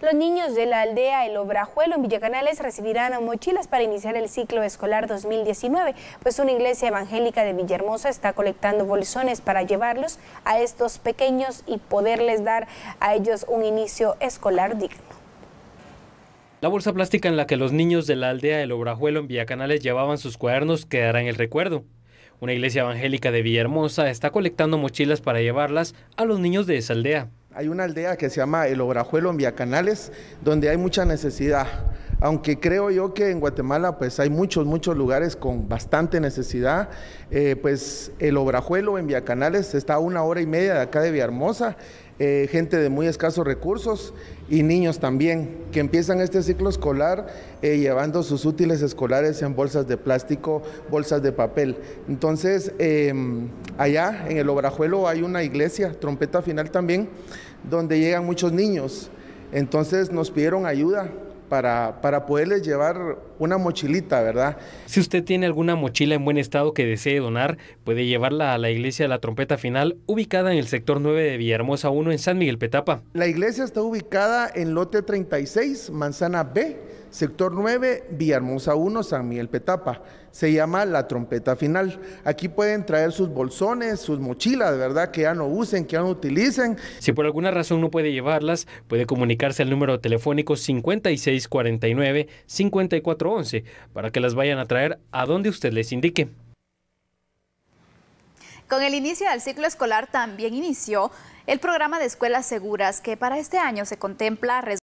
Los niños de la aldea El Obrajuelo en Villacanales recibirán mochilas para iniciar el ciclo escolar 2019, pues una iglesia evangélica de Villahermosa está colectando bolsones para llevarlos a estos pequeños y poderles dar a ellos un inicio escolar digno. La bolsa plástica en la que los niños de la aldea El Obrajuelo en Villacanales llevaban sus cuadernos quedará en el recuerdo. Una iglesia evangélica de Villahermosa está colectando mochilas para llevarlas a los niños de esa aldea. Hay una aldea que se llama El Obrajuelo en Viacanales, donde hay mucha necesidad. Aunque creo yo que en Guatemala pues hay muchos, muchos lugares con bastante necesidad, eh, pues El Obrajuelo en Viacanales está a una hora y media de acá de Villahermosa eh, gente de muy escasos recursos y niños también, que empiezan este ciclo escolar eh, llevando sus útiles escolares en bolsas de plástico, bolsas de papel. Entonces, em, allá en el Obrajuelo hay una iglesia, trompeta final también, donde llegan muchos niños. Entonces nos pidieron ayuda para, para poderles llevar una mochilita, ¿verdad? Si usted tiene alguna mochila en buen estado que desee donar, puede llevarla a la iglesia de la trompeta final, ubicada en el sector 9 de Villahermosa 1 en San Miguel Petapa. La iglesia está ubicada en lote 36, manzana B sector 9, Hermosa 1, San Miguel Petapa. Se llama La Trompeta Final. Aquí pueden traer sus bolsones, sus mochilas, de verdad, que ya no usen, que ya no utilicen. Si por alguna razón no puede llevarlas, puede comunicarse al número telefónico 5649-5411 para que las vayan a traer a donde usted les indique. Con el inicio del ciclo escolar también inició el programa de escuelas seguras que para este año se contempla